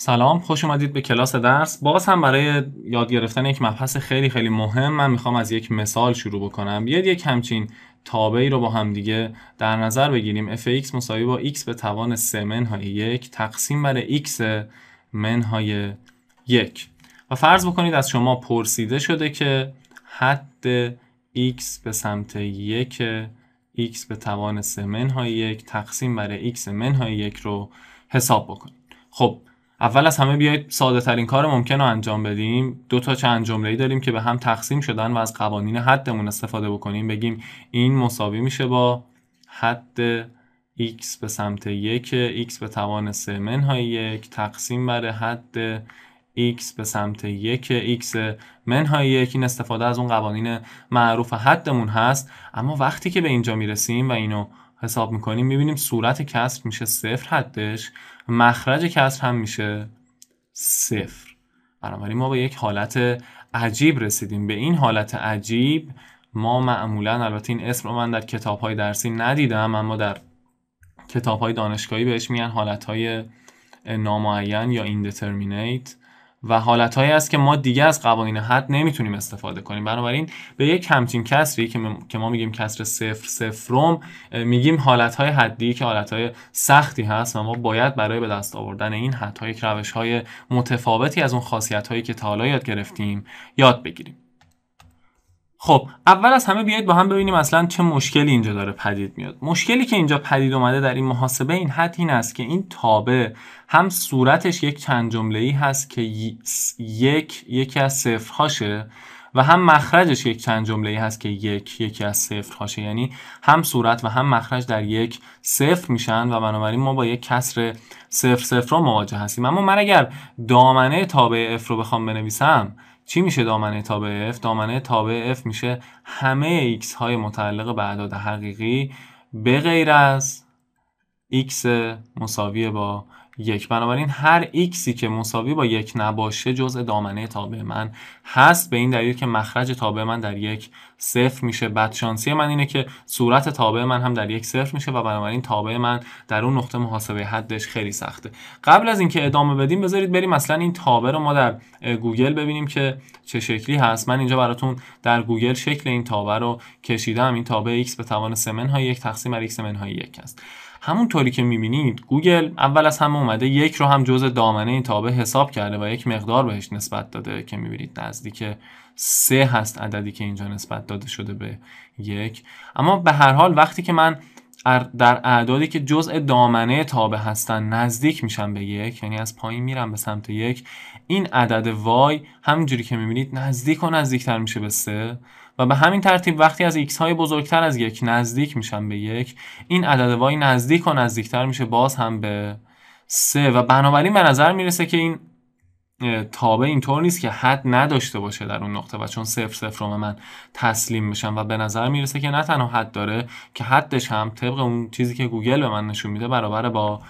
سلام خوش اومدید به کلاس درس باز هم برای یاد گرفتن یک مبحث خیلی خیلی مهم من میخوام از یک مثال شروع بکنم بیاید یک همچین تابعی رو با هم دیگه در نظر بگیریم fx مساوی با x به توان 3 منهای 1 تقسیم بر x منهای 1 و فرض بکنید از شما پرسیده شده که حد x به سمت 1 x به توان 3 منهای 1 تقسیم بر x منهای 1 رو حساب بکنید خب اول از همه بیاید ساده ترین کار ممکن رو انجام بدیم دو تا چند جمله ای داریم که به هم تقسیم شدن و از قوانین حدمون استفاده بکنیم بگیم این مساوی میشه با حد x به سمت یک x به توان سه منهای یک تقسیم بر حد x به سمت یک x منهای یک این استفاده از اون قوانین معروف حدمون هست اما وقتی که به اینجا میرسیم و اینو حساب میکنیم میبینیم صورت کسر میشه صفر حدش مخرج کسر هم میشه صفر بنابراین ما به یک حالت عجیب رسیدیم به این حالت عجیب ما معمولا البته این اسم رو من در کتاب های درسی ندیدم اما در کتاب های دانشگاهی بهش میگن حالت های نامعین یا ایندترمینیت و حالتهایی است که ما دیگه از قوانین حد نمیتونیم استفاده کنیم بنابراین به یک همچین کسری که, ما میگیم کسر صفر صفرم میگیم حالتهای حدی که حالتهای سختی هست و ما باید برای به دست آوردن این حدها یک های متفاوتی از اون هایی که تا حالا یاد گرفتیم یاد بگیریم خب اول از همه بیایید با هم ببینیم اصلا چه مشکلی اینجا داره پدید میاد مشکلی که اینجا پدید اومده در این محاسبه این حد این است که این تابه هم صورتش یک چند جمله ای هست که یک یکی از صفرهاشه و هم مخرجش یک چند جمله ای هست که یک یکی از صفر هاشه یعنی هم صورت و هم مخرج در یک صفر میشن و بنابراین ما با یک کسر صفر صفر رو مواجه هستیم اما من اگر دامنه تابع اف رو بخوام بنویسم چی میشه دامنه تابع f دامنه تابع f میشه همه x های متعلق به اعداد حقیقی به غیر از x مساوی با یک بنابراین هر ایکسی که مساوی با یک نباشه جزء دامنه تابع من هست به این دلیل که مخرج تابع من در یک صفر میشه شانسی من اینه که صورت تابع من هم در یک صفر میشه و بنابراین تابع من در اون نقطه محاسبه حدش خیلی سخته قبل از اینکه ادامه بدیم بذارید بریم مثلا این تابع رو ما در گوگل ببینیم که چه شکلی هست من اینجا براتون در گوگل شکل این تابع رو کشیدم این تابع x به توان سمن های یک تقسیم بر x سمن یک است همون طوری که میبینید گوگل اول از همه اومده یک رو هم جز دامنه این تابه حساب کرده و یک مقدار بهش نسبت داده که میبینید نزدیک سه هست عددی که اینجا نسبت داده شده به یک اما به هر حال وقتی که من در اعدادی که جزء دامنه تابه هستن نزدیک میشم به یک یعنی از پایین میرم به سمت یک این عدد وای همینجوری که میبینید نزدیک و نزدیکتر میشه به سه و به همین ترتیب وقتی از x های بزرگتر از یک نزدیک میشن به یک این عدد وای نزدیک و نزدیکتر میشه باز هم به سه و بنابراین به نظر میرسه که این تابع اینطور نیست که حد نداشته باشه در اون نقطه و چون صفر صفر من تسلیم میشم و به نظر میرسه که نه تنها حد داره که حدش هم طبق اون چیزی که گوگل به من نشون میده برابر با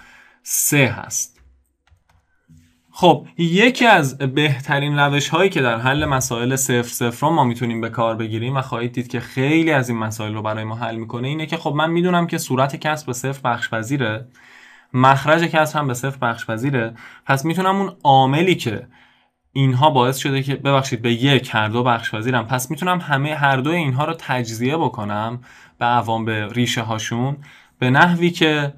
سه هست خب یکی از بهترین روش هایی که در حل مسائل صفر صفر ما میتونیم به کار بگیریم و خواهید دید که خیلی از این مسائل رو برای ما حل میکنه اینه که خب من میدونم که صورت کسب به صفر بخش پذیره مخرج کسب هم به صفر بخش پس میتونم اون عاملی که اینها باعث شده که ببخشید به یک هر دو بخش پس میتونم همه هر دو اینها رو تجزیه بکنم به عوام به ریشه هاشون به نحوی که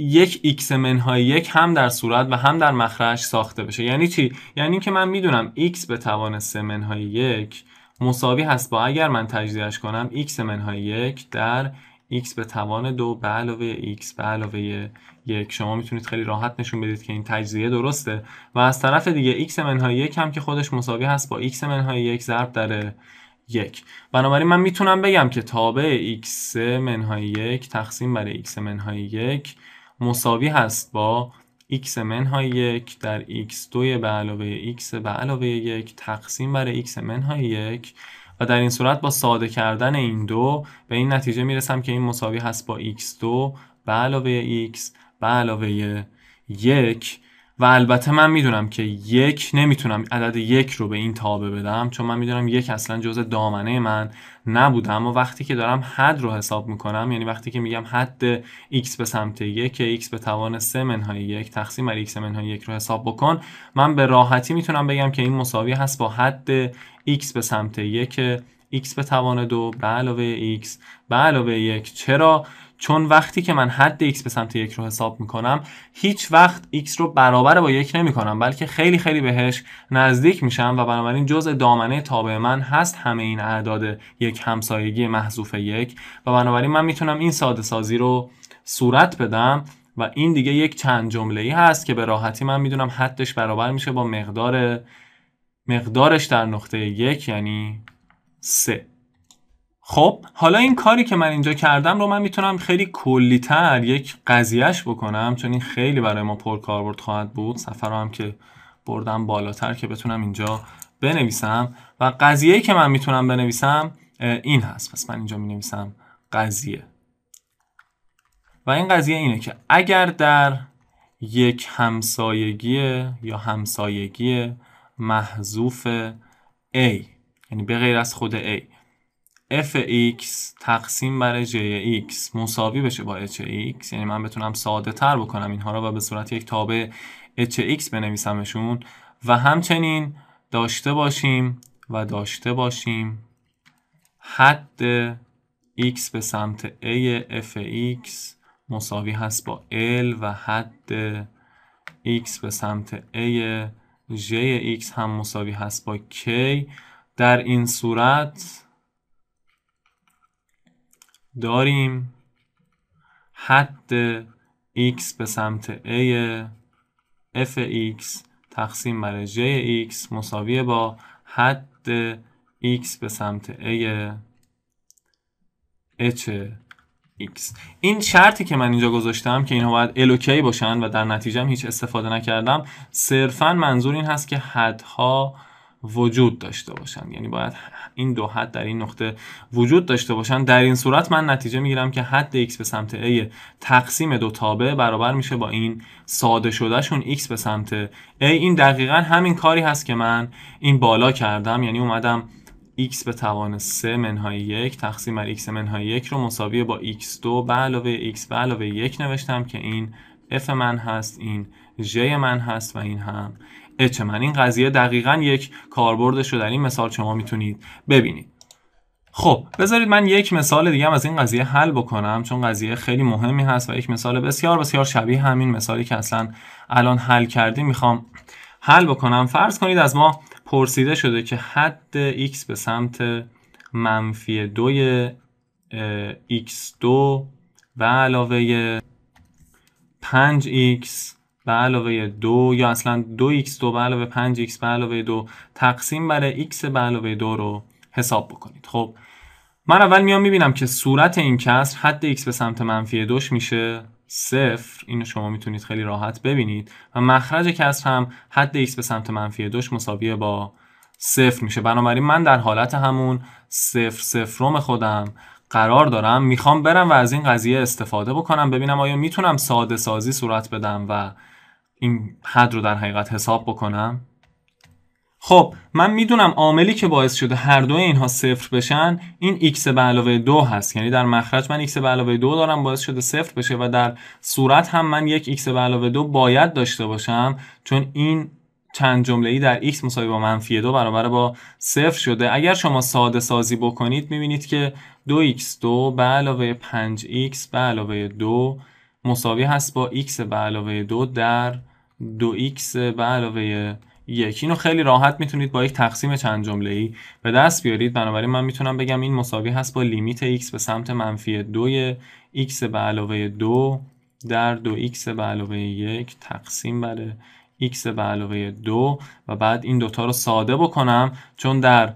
یک ایکس منهای یک هم در صورت و هم در مخرج ساخته بشه یعنی چی یعنی اینکه من میدونم x به توان سه منهای یک مساوی هست با اگر من تجزیهش کنم x منهای یک در x به توان دو به علاوه x به علاوه یک شما میتونید خیلی راحت نشون بدید که این تجزیه درسته و از طرف دیگه x منهای یک هم که خودش مساوی هست با x منهای یک ضرب در یک بنابراین من میتونم بگم که تابع x منهای یک تقسیم بر x منهای یک مساوی هست با x منهای یک در x2 به علاوه x به علاوه یک تقسیم بر x منهای یک و در این صورت با ساده کردن این دو به این نتیجه میرسم که این مساوی هست با x2 به علاوه x به علاوه یک و البته من میدونم که یک نمیتونم عدد یک رو به این تابه بدم چون من میدونم یک اصلا جزء دامنه من نبوده اما وقتی که دارم حد رو حساب میکنم یعنی وقتی که میگم حد x به سمت یک x به توان سه منهای یک تقسیم بر x منهای یک رو حساب بکن من به راحتی میتونم بگم که این مساوی هست با حد x به سمت یک x به توان دو به علاوه x به علاوه یک چرا چون وقتی که من حد x به سمت یک رو حساب میکنم هیچ وقت x رو برابر با یک نمیکنم بلکه خیلی خیلی بهش نزدیک میشم و بنابراین جزء دامنه تابع من هست همه این اعداد یک همسایگی محذوف یک و بنابراین من میتونم این ساده سازی رو صورت بدم و این دیگه یک چند جمله ای هست که به راحتی من میدونم حدش برابر میشه با مقدار مقدارش در نقطه یک یعنی سه خب حالا این کاری که من اینجا کردم رو من میتونم خیلی کلیتر یک قضیهش بکنم چون این خیلی برای ما پرکاربرد خواهد بود سفر هم که بردم بالاتر که بتونم اینجا بنویسم و قضیه که من میتونم بنویسم این هست پس من اینجا می نویسم قضیه و این قضیه اینه که اگر در یک همسایگی یا همسایگی محذوف A یعنی به غیر از خود A f x تقسیم بر j x مساوی بشه با h x یعنی من بتونم ساده تر بکنم اینها رو و به صورت یک تابع h x بنویسمشون و همچنین داشته باشیم و داشته باشیم حد x به سمت a f x مساوی هست با l و حد x به سمت a j x هم مساوی هست با k در این صورت داریم حد x به سمت a f x تقسیم بر j x مساوی با حد x به سمت a h x این شرطی که من اینجا گذاشتم که اینها باید ال باشن و در نتیجه هم هیچ استفاده نکردم صرفا منظور این هست که حدها وجود داشته باشن یعنی باید این دو حد در این نقطه وجود داشته باشن در این صورت من نتیجه میگیرم که حد x به سمت a تقسیم دو تابع برابر میشه با این ساده شده شون x به سمت a این دقیقا همین کاری هست که من این بالا کردم یعنی اومدم x به توان 3 منهای 1 تقسیم بر x منهای 1 رو مساوی با x2 به علاوه x به علاوه 1 نوشتم که این f من هست این j من هست و این هم اچ این قضیه دقیقا یک کاربردش رو در این مثال شما میتونید ببینید خب بذارید من یک مثال دیگه هم از این قضیه حل بکنم چون قضیه خیلی مهمی هست و یک مثال بسیار بسیار شبیه همین مثالی که اصلا الان حل کردیم میخوام حل بکنم فرض کنید از ما پرسیده شده که حد x به سمت منفی دوی x2 و علاوه 5x به علاوه دو یا اصلا دو x دو به علاوه 5 x به علاوه دو تقسیم بر x به علاوه دو رو حساب بکنید خب من اول میام میبینم که صورت این کسر حد x به سمت منفی دوش میشه صفر اینو شما میتونید خیلی راحت ببینید و مخرج کسر هم حد x به سمت منفی دوش مساویه با صفر میشه بنابراین من در حالت همون صفر صفرم خودم قرار دارم میخوام برم و از این قضیه استفاده بکنم ببینم آیا میتونم ساده سازی صورت بدم و این حد رو در حقیقت حساب بکنم خب من میدونم عاملی که باعث شده هر دو اینها صفر بشن این x به علاوه دو هست یعنی در مخرج من x به علاوه دو دارم باعث شده صفر بشه و در صورت هم من یک x به علاوه دو باید داشته باشم چون این چند جمله ای در x مساوی با منفی دو برابر با صفر شده اگر شما ساده سازی بکنید میبینید که 2x2 به علاوه 5x به علاوه 2 مساوی هست با x به علاوه 2 در دو ایکس به علاوه یک اینو خیلی راحت میتونید با یک تقسیم چند جمله ای به دست بیارید بنابراین من میتونم بگم این مساوی هست با لیمیت x به سمت منفی دو x به علاوه دو در دو x به علاوه یک تقسیم بر x به علاوه دو و بعد این دوتا رو ساده بکنم چون در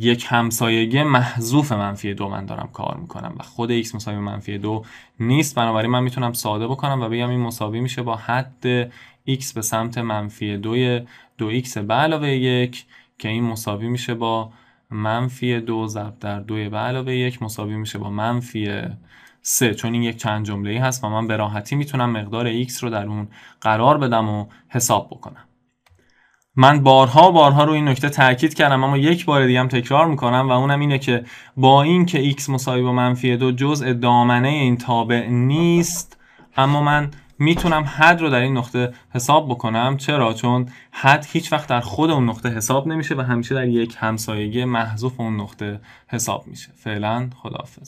یک همسایگی محذوف منفی دو من دارم کار میکنم و خود x مساوی منفی دو نیست بنابراین من میتونم ساده بکنم و بگم این مساوی میشه با حد x به سمت منفی 2 دو x به علاوه یک که این مساوی میشه با منفی دو ضرب در دوی به علاوه یک مساوی میشه با منفی سه چون این یک چند جمله ای هست و من به راحتی میتونم مقدار x رو در اون قرار بدم و حساب بکنم من بارها بارها رو این نکته تاکید کردم اما یک بار دیگه هم تکرار میکنم و اونم اینه که با این که x مساوی با منفی دو جزء دامنه این تابع نیست اما من میتونم حد رو در این نقطه حساب بکنم چرا چون حد هیچ وقت در خود اون نقطه حساب نمیشه و همیشه در یک همسایگی محذوف اون نقطه حساب میشه فعلا خداحافظ